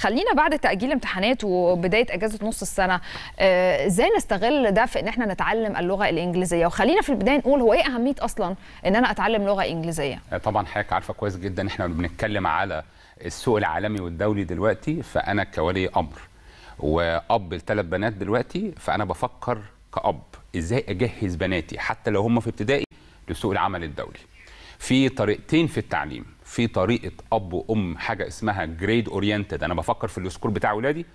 خلينا بعد تأجيل امتحانات وبداية أجازة نص السنة آه، ازاي نستغل ده في ان احنا نتعلم اللغة الإنجليزية وخلينا في البداية نقول هو ايه أهمية أصلا ان انا أتعلم لغة إنجليزية آه، طبعا حضرتك عارفة كويس جدا احنا بنتكلم على السوق العالمي والدولي دلوقتي فأنا كولي أمر وأب لثلاث بنات دلوقتي فأنا بفكر كأب ازاي أجهز بناتي حتى لو هم في ابتدائي لسوق العمل الدولي في طريقتين في التعليم في طريقه اب وام حاجه اسمها جريد اورينتد انا بفكر في السكور بتاع اولادي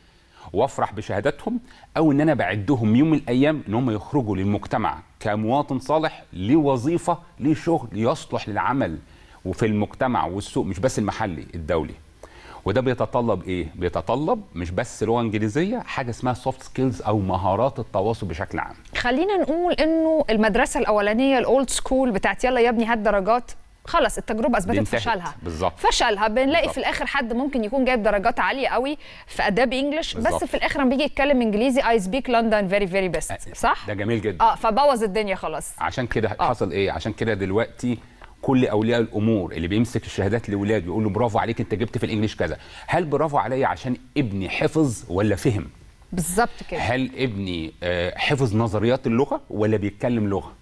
وافرح بشهاداتهم او ان انا بعدهم يوم من الايام ان هم يخرجوا للمجتمع كمواطن صالح لوظيفه لشغل يصلح للعمل وفي المجتمع والسوق مش بس المحلي الدولي وده بيتطلب ايه بيتطلب مش بس لغه انجليزيه حاجه اسمها سوفت سكيلز او مهارات التواصل بشكل عام خلينا نقول انه المدرسه الاولانيه الاولد سكول بتاعت يلا يا ابني هات درجات خلاص التجربه اثبتت فشلها بالظبط فشلها بنلاقي بالزبط. في الاخر حد ممكن يكون جايب درجات عاليه قوي في اداب انجلش بس في الاخر لما بيجي يتكلم انجليزي اي سبيك لندن فيري فيري بيست صح ده جميل جدا اه فبوظ الدنيا خلاص عشان كده آه. حصل ايه عشان كده دلوقتي كل اولياء الامور اللي بيمسك الشهادات لاولاده ويقول له برافو عليك انت جبت في الانجليش كذا هل برافو عليا عشان ابني حفظ ولا فهم بالظبط كده هل ابني آه، حفظ نظريات اللغه ولا بيتكلم لغه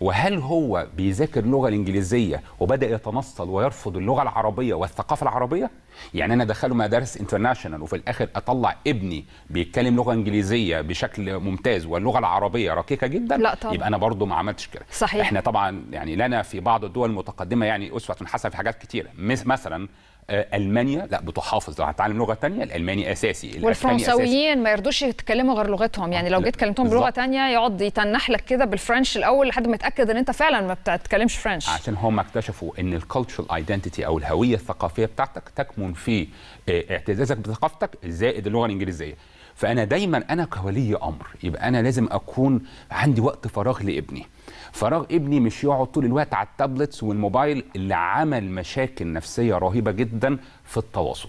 وهل هو بيذاكر اللغه الانجليزيه وبدا يتنصل ويرفض اللغه العربيه والثقافه العربيه يعني انا ادخله مدارس انترناشونال وفي الاخر اطلع ابني بيتكلم لغه انجليزيه بشكل ممتاز واللغه العربيه رقيقه جدا لا طبعا. يبقى انا برضو ما عملتش كده صحيح احنا طبعا يعني لنا في بعض الدول المتقدمه يعني اسوه حسنه في حاجات كتيره مثلا المانيا لا بتحافظ لو هتتعلم لغه ثانيه الالماني اساسي والفرنساويين ما يرضوش يتكلموا غير لغتهم يعني لو جيت كلمتهم بلغه ثانيه يقعد يتنح لك كده بالفرنش الاول لحد ما يتاكد ان انت فعلا ما بتتكلمش فرنش عشان هم اكتشفوا ان الكالتشرال ايدنتيتي او الهويه الثقافيه بتاعتك تكمن في آه، اعتزازك بثقافتك زائد اللغه الانجليزيه فانا دايما انا كولي امر يبقى انا لازم اكون عندي وقت فراغ لابني فراغ ابني مش يقعد طول الوقت على التابلتس والموبايل اللي عمل مشاكل نفسيه رهيبه جدا في التواصل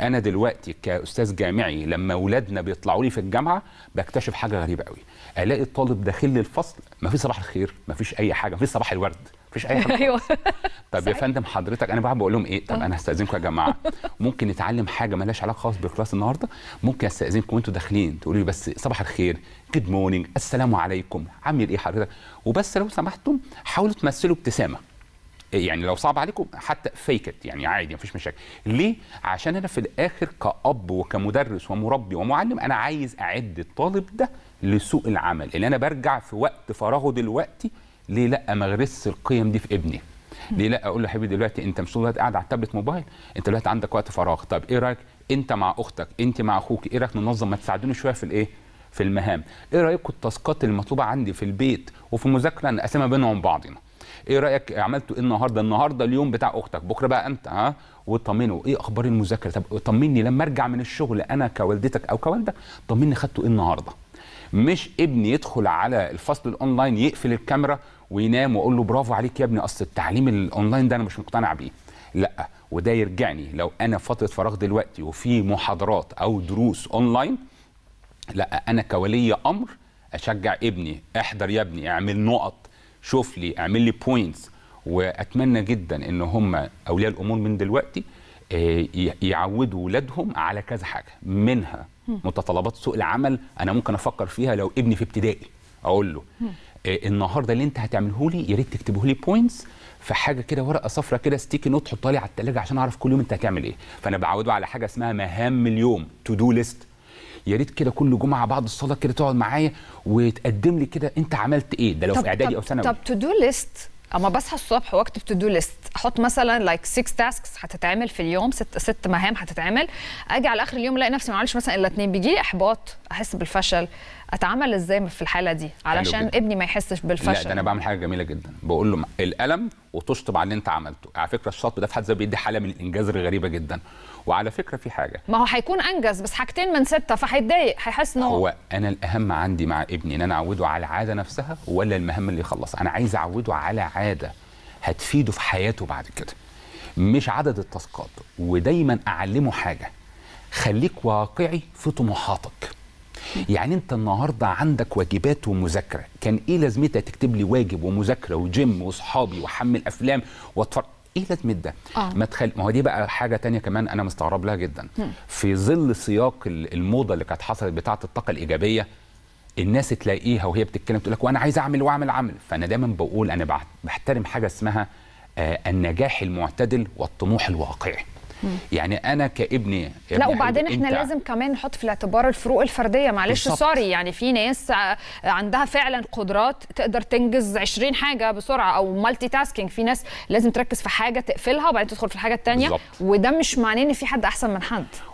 انا دلوقتي كاستاذ جامعي لما اولادنا بيطلعوا لي في الجامعه بكتشف حاجه غريبه قوي الاقي الطالب داخل لي الفصل ما فيش صباح الخير ما فيش اي حاجه ما فيش صباح الورد ما فيش اي حاجه ايوه طب يا فندم حضرتك انا بقى بقول لهم ايه طب آه. انا هستاذنكم يا جماعه ممكن نتعلم حاجه مالهاش علاقه خالص بالكلاس النهارده ممكن استاذنكم وانتوا داخلين تقولوا لي بس صباح الخير جود مورنينج السلام عليكم عامل ايه حضرتك وب بس لو سمحتم حاولوا تمثلوا ابتسامه يعني لو صعب عليكم حتى فيكت يعني عادي مفيش مشاكل ليه عشان انا في الاخر كاب وكمدرس ومربي ومعلم انا عايز اعد الطالب ده لسوق العمل اللي انا برجع في وقت فراغه دلوقتي ليه لا ما القيم دي في ابني ليه لا اقول له حبيبي دلوقتي انت مش دلوقتي قاعد على التابلت موبايل انت دلوقتي عندك وقت فراغ طب ايه رايك انت مع اختك انت مع اخوك ايه رايك ننظم ما تساعدوني شويه في الايه في المهام ايه رايكم التاسكات المطلوبه عندي في البيت وفي المذاكره نقسمها بينهم بعضنا ايه رايك عملتوا ايه النهارده النهارده اليوم بتاع اختك بكره بقى انت ها وطمنه ايه اخبار المذاكره طب طمني لما ارجع من الشغل انا كوالدتك او كوالدك طمني خدته ايه النهارده مش ابني يدخل على الفصل الاونلاين يقفل الكاميرا وينام واقول له برافو عليك يا ابني اصل التعليم الاونلاين ده انا مش مقتنع بيه لا وده يرجعني لو انا فتره فراغ دلوقتي وفي محاضرات او دروس اونلاين لا انا كولي امر اشجع ابني احضر يا ابني اعمل نقط شوف لي اعمل لي بوينتس واتمنى جدا ان هم اولياء الامور من دلوقتي آه، يعودوا ولادهم على كذا حاجه منها متطلبات سوق العمل انا ممكن افكر فيها لو ابني في ابتدائي اقول له آه، النهارده اللي انت هتعمله لي يا ريت تكتبه لي بوينتس في حاجه كده ورقه صفراء كده ستيكي نوت تحطها لي على الثلاجه عشان اعرف كل يوم انت هتعمل ايه فانا بعوده على حاجه اسمها مهام اليوم تو دو ليست يا ريت كده كل جمعه بعد الصلاه كده تقعد معايا وتقدم لي كده انت عملت ايه ده لو في اعدادي او ثانوي طب تو دو ليست اما بصحى الصبح واكتب تو دو ليست احط مثلا لايك 6 تاسكس هتتعمل في اليوم ست ست مهام هتتعمل اجي على اخر اليوم الاقي نفسي ما عملتش مثلا الا اثنين بيجي لي احباط احس بالفشل اتعامل ازاي في الحاله دي علشان ابني ما يحسش بالفشل لا ده انا بعمل حاجه جميله جدا بقول له القلم وتشطب على اللي انت عملته على فكره الشطب ده في حد ذاته بيدي حاله من الانجاز الغريبه جدا وعلى فكره في حاجه ما هو هيكون انجز بس حاجتين من سته فهيتضايق هيحس ان هو انا الاهم عندي مع ابني ان انا اعوده على العاده نفسها ولا المهام اللي يخلصها انا عايز اعوده على عاده هتفيده في حياته بعد كده مش عدد التاسكات ودايما اعلمه حاجه خليك واقعي في طموحاتك يعني انت النهارده عندك واجبات ومذاكره كان ايه لازمتها تكتب لي واجب ومذاكره وجيم واصحابي واحمل افلام واتفرج ايه لازمه ده؟ آه. ما تخل... ما هو دي بقى حاجه تانية كمان انا مستغرب لها جدا م. في ظل سياق الموضه اللي كانت حصلت بتاعه الطاقه الايجابيه الناس تلاقيها وهي بتتكلم تقول لك وانا عايز اعمل واعمل عمل فانا دايما بقول انا بحترم حاجه اسمها آه، النجاح المعتدل والطموح الواقعي يعني انا كابني لا وبعدين أيوه، احنا لازم كمان نحط في الاعتبار الفروق الفرديه معلش سوري يعني في ناس عندها فعلا قدرات تقدر تنجز 20 حاجه بسرعه او مالتي تاسكينج في ناس لازم تركز في حاجه تقفلها وبعدين تدخل في الحاجه الثانيه وده مش معناه ان في حد احسن من حد